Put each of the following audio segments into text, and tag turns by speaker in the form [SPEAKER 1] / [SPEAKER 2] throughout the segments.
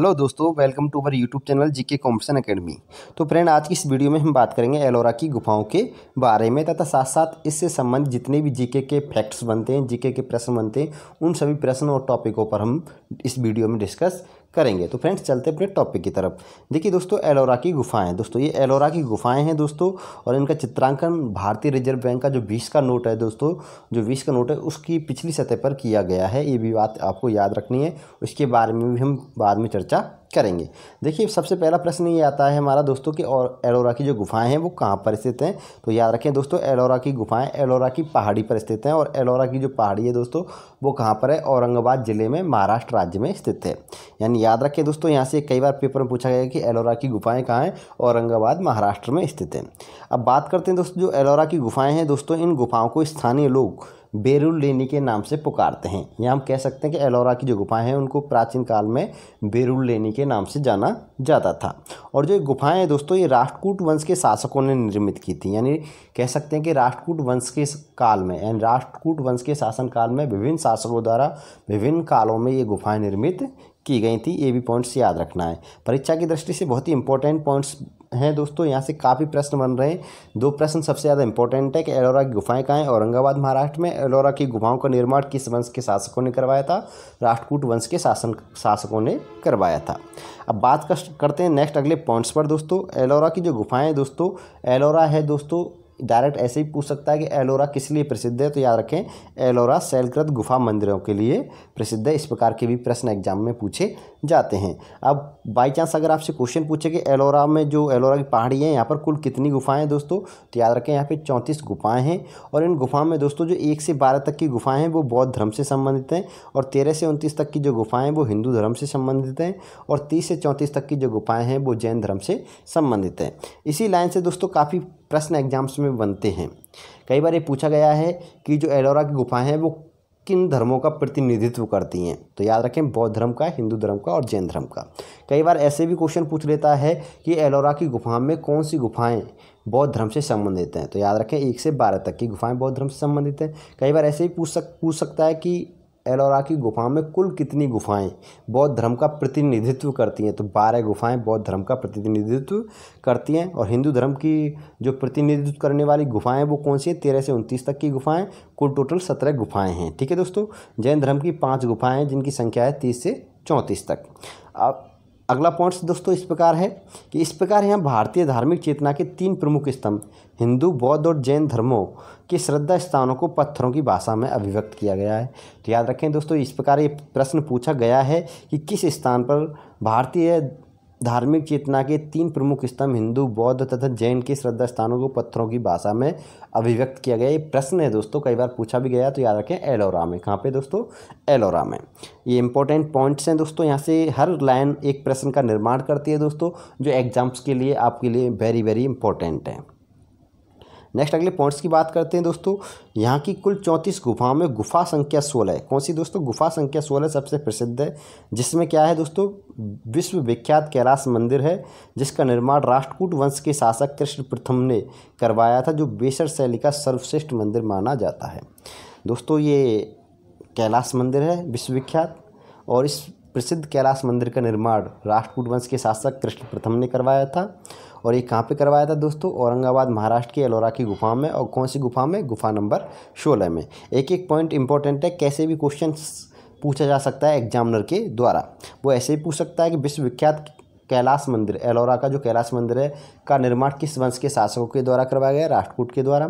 [SPEAKER 1] hello दोस्तों welcome to our YouTube channel GK competition academy तो friend आज की इस वीडियो में हम बात करेंगे एलोरा की गुफाओं के बारे में तथा साथ साथ इससे संबंधित जितने भी जीके के फैक्ट्स बनते हैं जीके के प्रश्न बनते हैं उन सभी प्रश्न और टॉपिकों पर हम इस वीडियो में डिस्कस करेंगे तो फ्रेंड्स चलते हैं अपने टॉपिक की तरफ देखिए दोस्तों एलोरा की गुफाएं दोस्तों ये एलोरा की गुफाएं हैं दोस्तों और इनका चित्रांकन भारतीय रिजर्व बैंक का जो बीस का नोट है दोस्तों जो बीस का नोट है उसकी पिछली सतह पर किया गया है ये भी बात आपको याद रखनी है उसके बारे में भी हम बाद में चर्चा करेंगे देखिए सबसे पहला प्रश्न ये आता है हमारा दोस्तों कि और एलोरा की जो गुफाएं हैं वो कहाँ पर स्थित हैं तो याद रखें दोस्तों एलोरा की गुफाएं एलोरा की पहाड़ी पर स्थित हैं और एलोरा की जो पहाड़ी है दोस्तों वो कहाँ पर है औरंगाबाद ज़िले में महाराष्ट्र राज्य में स्थित है यानी याद रखें दोस्तों यहाँ से कई बार पेपर में पूछा गया कि एलोरा की गुफाएँ कहाँ हैं औरंगाबाद महाराष्ट्र में स्थित हैं अब बात करते हैं दोस्तों जो एलोरा की गुफाएँ हैं दोस्तों इन गुफाओं को स्थानीय लोग बेरुल लेनी के नाम से पुकारते हैं या हम कह सकते हैं कि एलोरा की जो गुफाएं हैं उनको प्राचीन काल में बेरुल लेनी के नाम से जाना जाता था और जो गुफाएं हैं दोस्तों ये राष्ट्रकूट वंश के शासकों ने निर्मित की थी यानी कह सकते हैं कि राष्ट्रकूट वंश के काल में यानी राष्ट्रकूट वंश के शासनकाल में विभिन्न शासकों द्वारा विभिन्न कालों में ये गुफाएँ निर्मित की गई थी ये भी पॉइंट्स याद रखना है परीक्षा की दृष्टि से बहुत ही इंपॉर्टेंट पॉइंट्स हैं दोस्तों यहाँ से काफ़ी प्रश्न बन रहे हैं दो प्रश्न सबसे ज़्यादा इंपॉर्टेंट है कि एलोरा की गुफाएं कहाँ हैं औरंगाबाद महाराष्ट्र में एलोरा की गुफाओं का निर्माण किस वंश के शासकों ने करवाया था राष्ट्रकूट वंश के शासन शासकों ने करवाया था अब बात करते हैं नेक्स्ट अगले पॉइंट्स पर दोस्तों एलोरा की जो गुफाएँ दोस्तों एलोरा है दोस्तों डायरेक्ट ऐसे ही पूछ सकता है कि एलोरा किस लिए प्रसिद्ध है तो याद रखें एलोरा शैलकृत गुफा मंदिरों के लिए प्रसिद्ध है इस प्रकार के भी प्रश्न एग्जाम में पूछे जाते हैं अब बाई चांस अगर आपसे क्वेश्चन पूछे कि एलोरा में जो एलोरा की पहाड़ी है यहाँ पर कुल कितनी गुफाएँ हैं दोस्तों तो याद रखें यहाँ पर चौंतीस गुफाएँ हैं और इन गुफाओं में दोस्तों जो एक से बारह तक की गुफाएँ हैं वो बौद्ध धर्म से संबंधित हैं और तेरह से उनतीस तक की जो गुफाएँ हैं वो हिंदू धर्म से संबंधित हैं और तीस से चौंतीस तक की जो गुफाएँ हैं वो जैन धर्म से संबंधित हैं इसी लाइन से दोस्तों काफ़ी प्रश्न एग्जाम्स में बनते हैं कई बार ये पूछा गया है कि जो एलोरा की गुफाएं हैं वो किन धर्मों का प्रतिनिधित्व करती हैं तो याद रखें बौद्ध धर्म का हिंदू धर्म का और जैन धर्म का कई बार ऐसे भी क्वेश्चन पूछ लेता है कि एलोरा की गुफा में कौन सी गुफाएं बौद्ध धर्म से संबंधित हैं तो याद रखें एक से बारह तक की गुफाएं बौद्ध धर्म से संबंधित हैं कई बार ऐसे भी पूछ सक पूछ सकता है कि एलोरा की गुफाओं में कुल कितनी गुफाएं बौद्ध धर्म का प्रतिनिधित्व करती हैं तो बारह गुफाएं बौद्ध धर्म का प्रतिनिधित्व करती हैं और हिंदू धर्म की जो प्रतिनिधित्व करने वाली गुफाएं वो कौन सी हैं तेरह से उनतीस तक की गुफाएं कुल टोटल सत्रह गुफाएं हैं ठीक है दोस्तों जैन धर्म की पाँच गुफाएँ जिनकी संख्या है तीस से चौंतीस तक अब अगला पॉइंट्स दोस्तों इस प्रकार है कि इस प्रकार यहाँ भारतीय धार्मिक चेतना के तीन प्रमुख स्तंभ हिंदू बौद्ध और जैन धर्मों के श्रद्धा स्थानों को पत्थरों की भाषा में अभिव्यक्त किया गया है तो याद रखें दोस्तों इस प्रकार ये प्रश्न पूछा गया है कि किस स्थान पर भारतीय धार्मिक चेतना के तीन प्रमुख स्तंभ हिंदू बौद्ध तथा जैन के श्रद्धा स्थानों को पत्थरों की भाषा में अभिव्यक्त किया गया ये प्रश्न है दोस्तों कई बार पूछा भी गया तो याद रखें एलोरा में कहाँ पे दोस्तों एलोरा में ये इंपॉर्टेंट पॉइंट्स हैं दोस्तों यहाँ से हर लाइन एक प्रश्न का निर्माण करती है दोस्तों जो एग्जाम्स के लिए आपके लिए वेरी वेरी इंपॉर्टेंट है नेक्स्ट अगले पॉइंट्स की बात करते हैं दोस्तों यहाँ की कुल चौंतीस गुफाओं में गुफा संख्या सोलह है कौन सी दोस्तों गुफा संख्या सोलह सबसे प्रसिद्ध है जिसमें क्या है दोस्तों विश्व विख्यात कैलाश मंदिर है जिसका निर्माण राष्ट्रकूट वंश के शासक कृष्ण प्रथम ने करवाया था जो बेसर शैली का सर्वश्रेष्ठ मंदिर माना जाता है दोस्तों ये कैलाश मंदिर है विश्वविख्यात और इस प्रसिद्ध कैलाश मंदिर का निर्माण राष्ट्रकूट वंश के शासक कृष्ण प्रथम ने करवाया था और ये कहाँ पे करवाया था दोस्तों औरंगाबाद महाराष्ट्र की एलोरा की गुफा में और कौन सी गुफा में गुफा नंबर सोलह में एक एक पॉइंट इंपॉर्टेंट है कैसे भी क्वेश्चन पूछा जा सकता है एग्जामिनर के द्वारा वो ऐसे ही पूछ सकता है कि विश्वविख्यात कैलाश मंदिर एलोरा का जो कैलाश मंदिर है का निर्माण किस वंश के शासकों के द्वारा करवाया गया राष्ट्रकूट के द्वारा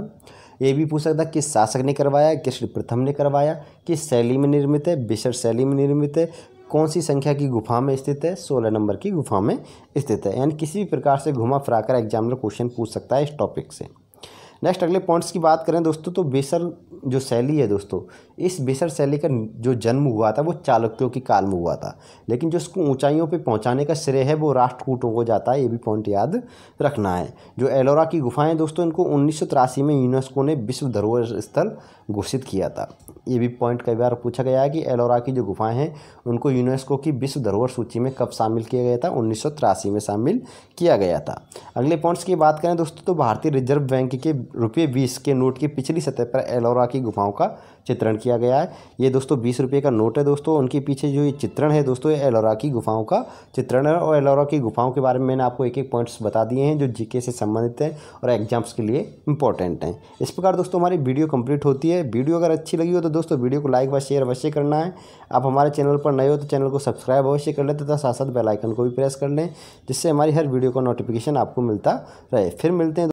[SPEAKER 1] ये भी पूछ सकता है किस शासक ने करवाया कृष्ण प्रथम ने करवाया किस शैली में निर्मित है बिशर शैली में निर्मित है कौन सी संख्या की गुफा में स्थित है सोलह नंबर की गुफा में स्थित है यानी किसी भी प्रकार से घुमा फिरा कर एग्जामिनर क्वेश्चन पूछ सकता है इस टॉपिक से नेक्स्ट अगले पॉइंट्स की बात करें दोस्तों तो बेसर जो शैली है दोस्तों इस बेसर शैली का जो जन्म हुआ था वो चालुक्यों की काल में हुआ था लेकिन जो उसको ऊंचाइयों पे पहुंचाने का श्रेय है वो राष्ट्रकूटों को जाता है ये भी पॉइंट याद रखना है जो एलोरा की गुफाएं दोस्तों इनको उन्नीस में यूनेस्को ने विश्व धरोहर स्थल घोषित किया था ये भी पॉइंट कई बार पूछा गया है कि एलोरा की जो गुफाएँ हैं उनको यूनेस्को की विश्व धरोहर सूची में कब शामिल किया गया था उन्नीस में शामिल किया गया था अगले पॉइंट्स की बात करें दोस्तों तो भारतीय रिजर्व बैंक के रुपये बीस के नोट की पिछली सतह पर एलोरा की गुफाओं का चित्रण किया गया है ये दोस्तों बीस रुपये का नोट है दोस्तों उनके पीछे जो ये चित्रण है दोस्तों ये एलोरा की गुफाओं का चित्रण है और एलोरा की गुफाओं के बारे में मैंने आपको एक एक पॉइंट्स बता दिए हैं जो जीके से संबंधित हैं और एग्जाम्स के लिए इंपॉर्टेंट हैं इस प्रकार दोस्तों हमारी वीडियो कंप्लीट होती है वीडियो अगर अच्छी लगी हो तो दोस्तों वीडियो को लाइक व शेयर अवश्य करना है आप हमारे चैनल पर नए हो तो चैनल को सब्सक्राइब अवश्य कर लें तथा साथ साथ बेलाइकन को भी प्रेस कर लें जिससे हमारी हर वीडियो का नोटिफिकेशन आपको मिलता रहे फिर मिलते हैं